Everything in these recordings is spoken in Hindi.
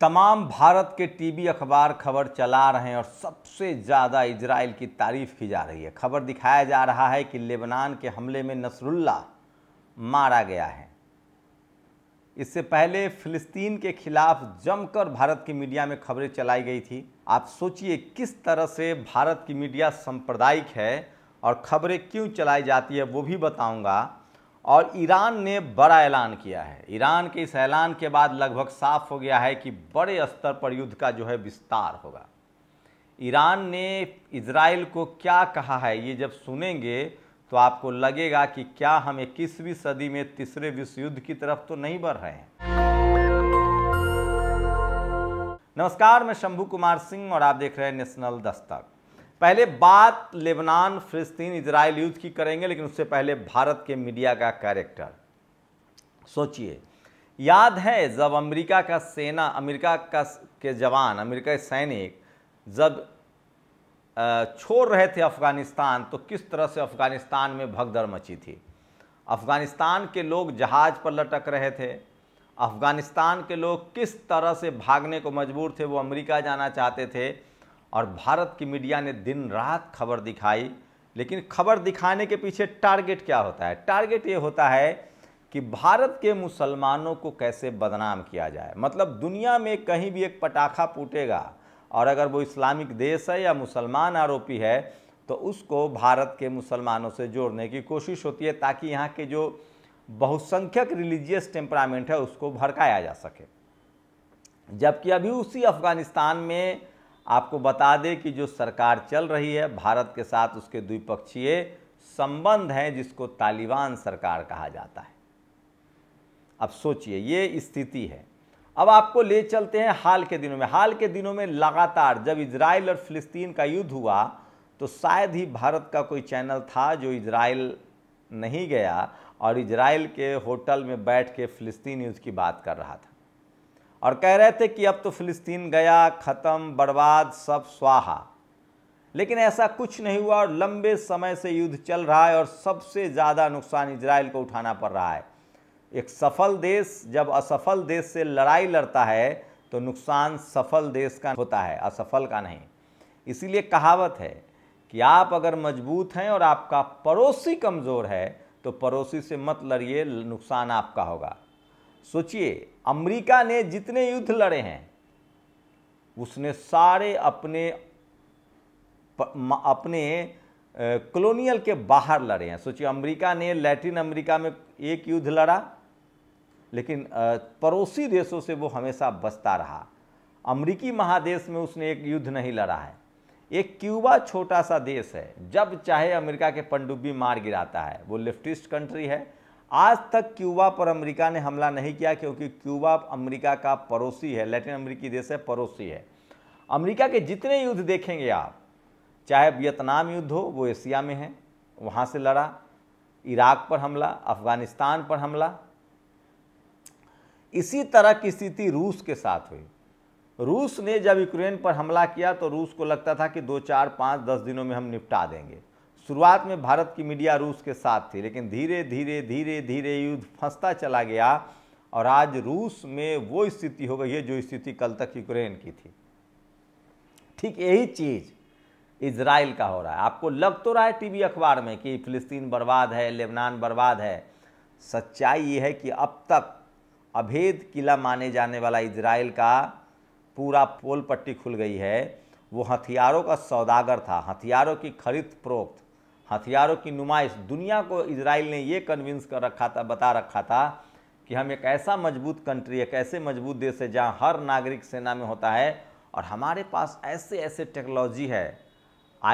तमाम भारत के टीवी अखबार खबर चला रहे हैं और सबसे ज़्यादा इसराइल की तारीफ की जा रही है खबर दिखाया जा रहा है कि लेबनान के हमले में नसरुल्ला मारा गया है इससे पहले फिलिस्तीन के खिलाफ जमकर भारत की मीडिया में खबरें चलाई गई थी आप सोचिए किस तरह से भारत की मीडिया सांप्रदायिक है और खबरें क्यों चलाई जाती है वो भी बताऊंगा और ईरान ने बड़ा ऐलान किया है ईरान के इस ऐलान के बाद लगभग साफ हो गया है कि बड़े स्तर पर युद्ध का जो है विस्तार होगा ईरान ने इसराइल को क्या कहा है ये जब सुनेंगे तो आपको लगेगा कि क्या हम इक्कीसवीं सदी में तीसरे विश्व युद्ध की तरफ तो नहीं बढ़ रहे हैं नमस्कार मैं शंभू कुमार सिंह और आप देख रहे हैं नेशनल दस्तक पहले बात लेबनान फिलिस्तीन इसराइल युद्ध की करेंगे लेकिन उससे पहले भारत के मीडिया का कैरेक्टर सोचिए याद है जब अमेरिका का सेना अमेरिका का के जवान अमेरिका के सैनिक जब छोड़ रहे थे अफ़गानिस्तान तो किस तरह से अफ़गानिस्तान में भगदड़ मची थी अफ़गानिस्तान के लोग जहाज़ पर लटक रहे थे अफ़गानिस्तान के लोग किस तरह से भागने को मजबूर थे वो अमेरिका जाना चाहते थे और भारत की मीडिया ने दिन रात खबर दिखाई लेकिन खबर दिखाने के पीछे टारगेट क्या होता है टारगेट ये होता है कि भारत के मुसलमानों को कैसे बदनाम किया जाए मतलब दुनिया में कहीं भी एक पटाखा फूटेगा और अगर वो इस्लामिक देश है या मुसलमान आरोपी है तो उसको भारत के मुसलमानों से जोड़ने की कोशिश होती है ताकि यहाँ के जो बहुसंख्यक रिलीजियस टेम्परामेंट है उसको भड़काया जा सके जबकि अभी उसी अफ़गानिस्तान में आपको बता दें कि जो सरकार चल रही है भारत के साथ उसके द्विपक्षीय संबंध हैं जिसको तालिबान सरकार कहा जाता है अब सोचिए ये स्थिति है अब आपको ले चलते हैं हाल के दिनों में हाल के दिनों में लगातार जब इसराइल और फिलिस्तीन का युद्ध हुआ तो शायद ही भारत का कोई चैनल था जो इसराइल नहीं गया और इसराइल के होटल में बैठ के फिलिस्तीन युद्ध की बात कर रहा था और कह रहे थे कि अब तो फिलिस्तीन गया ख़त्म बर्बाद सब स्वाहा लेकिन ऐसा कुछ नहीं हुआ और लंबे समय से युद्ध चल रहा है और सबसे ज़्यादा नुकसान इसराइल को उठाना पड़ रहा है एक सफल देश जब असफल देश से लड़ाई लड़ता है तो नुकसान सफल देश का होता है असफल का नहीं इसीलिए कहावत है कि आप अगर मजबूत हैं और आपका पड़ोसी कमज़ोर है तो पड़ोसी से मत लड़िए नुकसान आपका होगा सोचिए अमेरिका ने जितने युद्ध लड़े हैं उसने सारे अपने अपने कॉलोनियल के बाहर लड़े हैं सोचिए अमेरिका ने लैटिन अमेरिका में एक युद्ध लड़ा लेकिन पड़ोसी देशों से वो हमेशा बचता रहा अमरीकी महादेश में उसने एक युद्ध नहीं लड़ा है एक क्यूबा छोटा सा देश है जब चाहे अमेरिका के पनडुब्बी मार गिराता है वो लेफ्टिस्ट कंट्री है आज तक क्यूबा पर अमेरिका ने हमला नहीं किया क्योंकि क्यूबा अमेरिका का पड़ोसी है लैटिन अमेरिकी देश है पड़ोसी है अमेरिका के जितने युद्ध देखेंगे आप चाहे वियतनाम युद्ध हो वो एशिया में है वहाँ से लड़ा इराक पर हमला अफगानिस्तान पर हमला इसी तरह की स्थिति रूस के साथ हुई रूस ने जब यूक्रेन पर हमला किया तो रूस को लगता था कि दो चार पाँच दस दिनों में हम निपटा देंगे शुरुआत में भारत की मीडिया रूस के साथ थी लेकिन धीरे धीरे धीरे धीरे युद्ध फंसता चला गया और आज रूस में वो स्थिति हो गई है जो स्थिति कल तक यूक्रेन की थी ठीक यही चीज़ इसराइल का हो रहा है आपको लग तो रहा है टीवी अखबार में कि फिलिस्तीन बर्बाद है लेबनान बर्बाद है सच्चाई ये है कि अब तक अभेद किला माने जाने वाला इसराइल का पूरा पोल पट्टी खुल गई है वो हथियारों का सौदागर था हथियारों की खरीद प्रोक्त हथियारों की नुमाइश दुनिया को इसराइल ने ये कन्विंस कर रखा था बता रखा था कि हम एक ऐसा मजबूत कंट्री एक ऐसे मजबूत देश है जहाँ हर नागरिक सेना में होता है और हमारे पास ऐसे ऐसे टेक्नोलॉजी है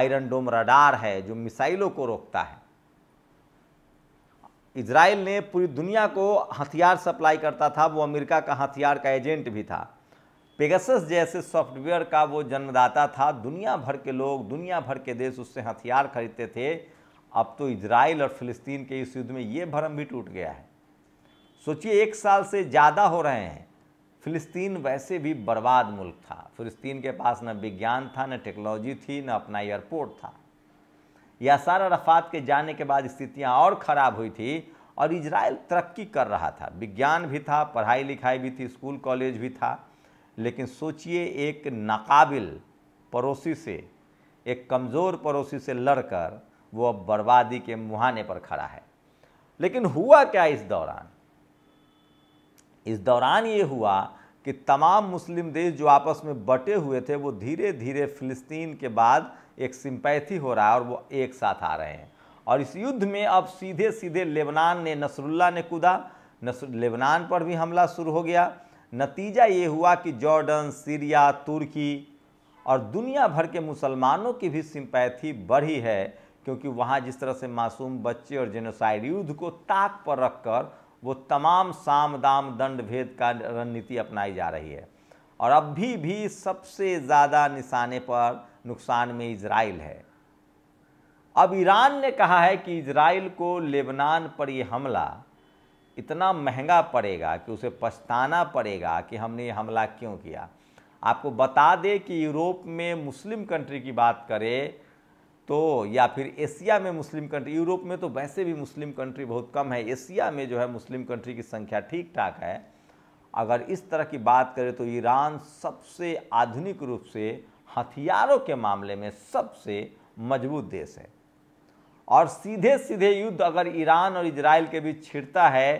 आयरन डोम रडार है जो मिसाइलों को रोकता है इसराइल ने पूरी दुनिया को हथियार सप्लाई करता था वो अमेरिका का हथियार का एजेंट भी था पेगसस जैसे सॉफ्टवेयर का वो जन्मदाता था दुनिया भर के लोग दुनिया भर के देश उससे हथियार खरीदते थे अब तो इजराइल और फिलिस्तीन के इस युद्ध में ये भरम भी टूट गया है सोचिए एक साल से ज़्यादा हो रहे हैं फिलिस्तीन वैसे भी बर्बाद मुल्क था फिलिस्तीन के पास न विज्ञान था न टेक्नोलॉजी थी न अपना एयरपोर्ट था या सारा रफात के जाने के बाद स्थितियाँ और ख़राब हुई थी और इजराइल तरक्की कर रहा था विज्ञान भी था पढ़ाई लिखाई भी थी स्कूल कॉलेज भी था लेकिन सोचिए एक नाकाबिल पड़ोसी से एक कमज़ोर पड़ोसी से लड़कर वो अब बर्बादी के मुहाने पर खड़ा है लेकिन हुआ क्या इस दौरान इस दौरान ये हुआ कि तमाम मुस्लिम देश जो आपस में बटे हुए थे वो धीरे धीरे फ़िलिस्तीन के बाद एक सिंपैथी हो रहा है और वो एक साथ आ रहे हैं और इस युद्ध में अब सीधे सीधे लेबनान ने नसरुल्ला ने कूदा नसर लेबनान पर भी हमला शुरू हो गया नतीजा ये हुआ कि जॉर्डन सीरिया तुर्की और दुनिया भर के मुसलमानों की भी सिंपैथी बढ़ी है क्योंकि वहाँ जिस तरह से मासूम बच्चे और जेनोसाइड युद्ध को ताक पर रखकर वो तमाम साम दाम दंड भेद का रणनीति अपनाई जा रही है और अभी भी सबसे ज़्यादा निशाने पर नुकसान में इसराइल है अब ईरान ने कहा है कि इसराइल को लेबनान पर यह हमला इतना महंगा पड़ेगा कि उसे पछताना पड़ेगा कि हमने ये हमला क्यों किया आपको बता दें कि यूरोप में मुस्लिम कंट्री की बात करें तो या फिर एशिया में मुस्लिम कंट्री यूरोप में तो वैसे भी मुस्लिम कंट्री बहुत कम है एशिया में जो है मुस्लिम कंट्री की संख्या ठीक ठाक है अगर इस तरह की बात करें तो ईरान सबसे आधुनिक रूप से हथियारों के मामले में सबसे मजबूत देश है और सीधे सीधे युद्ध अगर ईरान और इजराइल के बीच छिड़ता है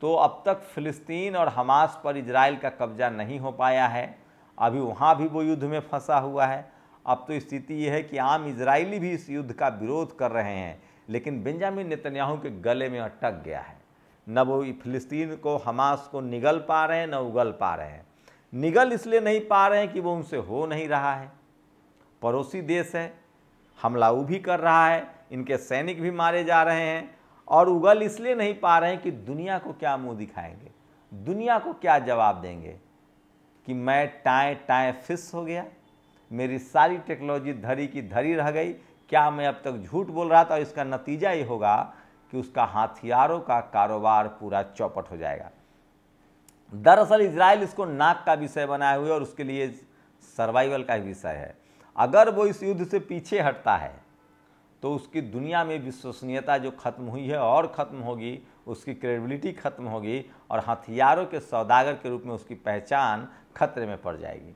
तो अब तक फिलिस्तीन और हमास पर इजराइल का कब्जा नहीं हो पाया है अभी वहाँ भी वो युद्ध में फंसा हुआ है अब तो स्थिति यह है कि आम इजरायली भी इस युद्ध का विरोध कर रहे हैं लेकिन बेंजामिन नेतन्याहू के गले में अटक गया है न वो फिलिस्तीन को हमास को निगल पा रहे हैं न उगल पा रहे हैं निगल इसलिए नहीं पा रहे हैं कि वो उनसे हो नहीं रहा है पड़ोसी देश है हमला वो भी कर रहा है इनके सैनिक भी मारे जा रहे हैं और उगल इसलिए नहीं पा रहे हैं कि दुनिया को क्या मुंह दिखाएंगे दुनिया को क्या जवाब देंगे कि मैं टाए टाए फिस हो गया मेरी सारी टेक्नोलॉजी धरी की धरी रह गई क्या मैं अब तक झूठ बोल रहा था और इसका नतीजा ये होगा कि उसका हथियारों का कारोबार पूरा चौपट हो जाएगा दरअसल इसराइल इसको नाक का विषय बनाए हुए और उसके लिए सर्वाइवल का विषय है अगर वो इस युद्ध से पीछे हटता है तो उसकी दुनिया में विश्वसनीयता जो ख़त्म हुई है और ख़त्म होगी उसकी क्रेडिबिलिटी ख़त्म होगी और हथियारों के सौदागर के रूप में उसकी पहचान खतरे में पड़ जाएगी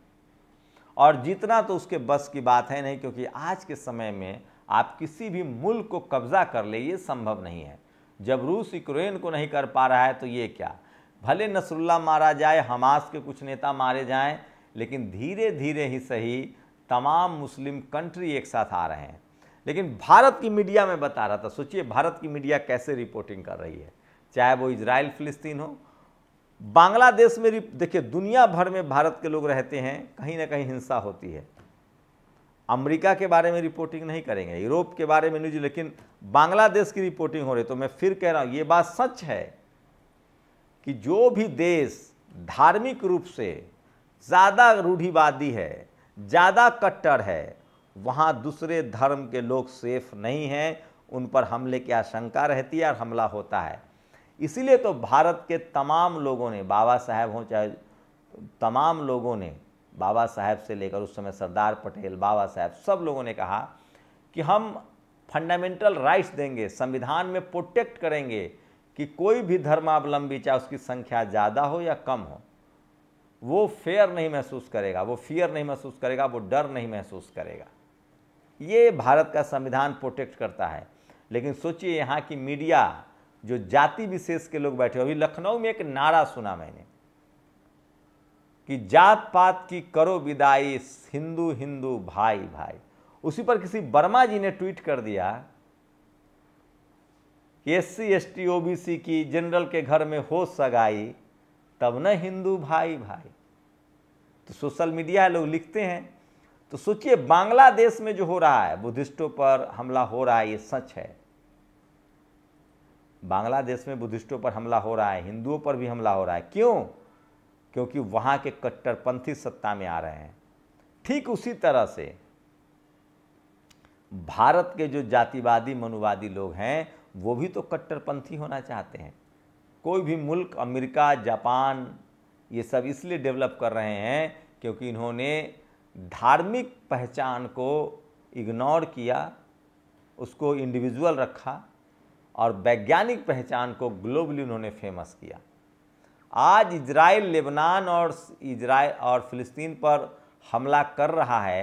और जितना तो उसके बस की बात है नहीं क्योंकि आज के समय में आप किसी भी मुल्क को कब्जा कर ले ये संभव नहीं है जब रूस यूक्रेन को नहीं कर पा रहा है तो ये क्या भले नसरुल्ला मारा जाए हमास के कुछ नेता मारे जाएं लेकिन धीरे धीरे ही सही तमाम मुस्लिम कंट्री एक साथ आ रहे हैं लेकिन भारत की मीडिया में बता रहा था सोचिए भारत की मीडिया कैसे रिपोर्टिंग कर रही है चाहे वो इसराइल फिलिस्तीन हो बांग्लादेश में देखिए दुनिया भर में भारत के लोग रहते हैं कहीं ना कहीं हिंसा होती है अमेरिका के बारे में रिपोर्टिंग नहीं करेंगे यूरोप के बारे में न्यूज लेकिन बांग्लादेश की रिपोर्टिंग हो रही तो मैं फिर कह रहा हूँ ये बात सच है कि जो भी देश धार्मिक रूप से ज़्यादा रूढ़िवादी है ज़्यादा कट्टर है वहाँ दूसरे धर्म के लोग सेफ नहीं हैं उन पर हमले की आशंका रहती है और हमला होता है इसीलिए तो भारत के तमाम लोगों ने बाबा साहेब हों चाहे तमाम लोगों ने बाबा साहेब से लेकर उस समय सरदार पटेल बाबा साहेब सब लोगों ने कहा कि हम फंडामेंटल राइट्स देंगे संविधान में प्रोटेक्ट करेंगे कि कोई भी धर्मावलंबी चाहे उसकी संख्या ज़्यादा हो या कम हो वो फेयर नहीं महसूस करेगा वो फियर नहीं महसूस करेगा वो डर नहीं महसूस करेगा ये भारत का संविधान प्रोटेक्ट करता है लेकिन सोचिए यहाँ की मीडिया जो जाति विशेष के लोग बैठे अभी लखनऊ में एक नारा सुना मैंने कि जात पात की करो विदाई हिंदू हिंदू भाई भाई उसी पर किसी वर्मा जी ने ट्वीट कर दिया कि S C S T O B C की जनरल के घर में हो सगाई तब न हिंदू भाई भाई तो सोशल मीडिया है लोग लिखते हैं तो सोचिए बांग्लादेश में जो हो रहा है बुद्धिस्टों पर हमला हो रहा है ये सच है बांग्लादेश में बुद्धिस्टों पर हमला हो रहा है हिंदुओं पर भी हमला हो रहा है क्यों क्योंकि वहाँ के कट्टरपंथी सत्ता में आ रहे हैं ठीक उसी तरह से भारत के जो जातिवादी मनुवादी लोग हैं वो भी तो कट्टरपंथी होना चाहते हैं कोई भी मुल्क अमेरिका जापान ये सब इसलिए डेवलप कर रहे हैं क्योंकि इन्होंने धार्मिक पहचान को इग्नोर किया उसको इंडिविजुअल रखा और वैज्ञानिक पहचान को ग्लोबली उन्होंने फेमस किया आज इजराइल लेबनान और इजराइल और फिलिस्तीन पर हमला कर रहा है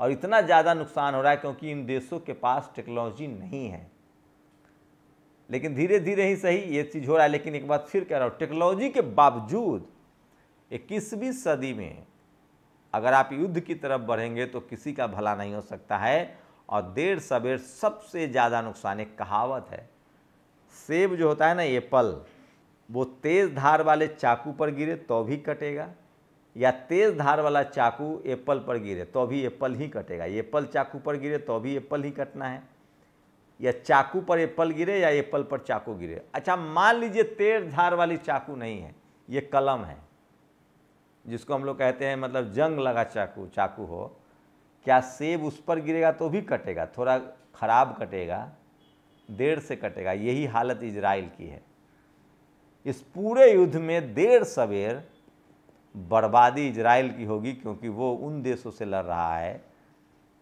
और इतना ज़्यादा नुकसान हो रहा है क्योंकि इन देशों के पास टेक्नोलॉजी नहीं है लेकिन धीरे धीरे ही सही ये चीज़ हो रहा है लेकिन एक बात फिर कह रहा हूँ टेक्नोलॉजी के बावजूद इक्कीसवीं सदी में अगर आप युद्ध की तरफ बढ़ेंगे तो किसी का भला नहीं हो सकता है और देर सवेर सबसे ज़्यादा नुकसान एक कहावत है सेब जो होता है ना एप्पल वो तेज़ धार वाले चाकू पर गिरे तो भी कटेगा या तेज़ धार वाला चाकू एप्पल पर गिरे तो भी एप्पल ही कटेगा एप्पल चाकू पर गिरे तो भी एप्पल ही कटना है या चाकू पर एप्पल गिरे या एप्पल पर चाकू गिरे अच्छा मान लीजिए तेज़ धार वाली चाकू नहीं है ये कलम है जिसको हम लोग कहते हैं मतलब जंग लगा चाकू चाकू हो क्या सेब उस पर गिरेगा तो भी कटेगा थोड़ा ख़राब कटेगा देर से कटेगा यही हालत इजराइल की है इस पूरे युद्ध में देर सवेर बर्बादी इजराइल की होगी क्योंकि वो उन देशों से लड़ रहा है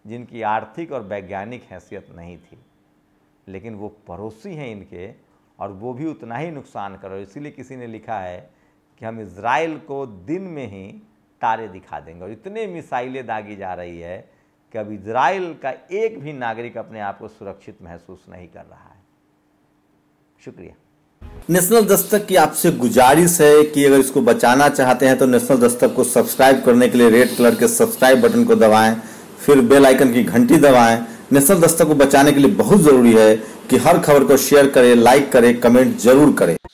जिनकी आर्थिक और वैज्ञानिक हैसियत नहीं थी लेकिन वो पड़ोसी हैं इनके और वो भी उतना ही नुकसान करो इसीलिए किसी ने लिखा है कि हम इसराइल को दिन में ही तारे दिखा देंगे और इतने मिसाइलें दागी जा रही है कि अब इसराइल का एक भी नागरिक अपने आप को सुरक्षित महसूस नहीं कर रहा है शुक्रिया नेशनल दस्तक की आपसे गुजारिश है कि अगर इसको बचाना चाहते हैं तो नेशनल दस्तक को सब्सक्राइब करने के लिए रेड कलर के सब्सक्राइब बटन को दबाएं फिर बेल आइकन की घंटी दबाएं नेशनल दस्तक को बचाने के लिए बहुत ज़रूरी है कि हर खबर को शेयर करें लाइक करें कमेंट जरूर करें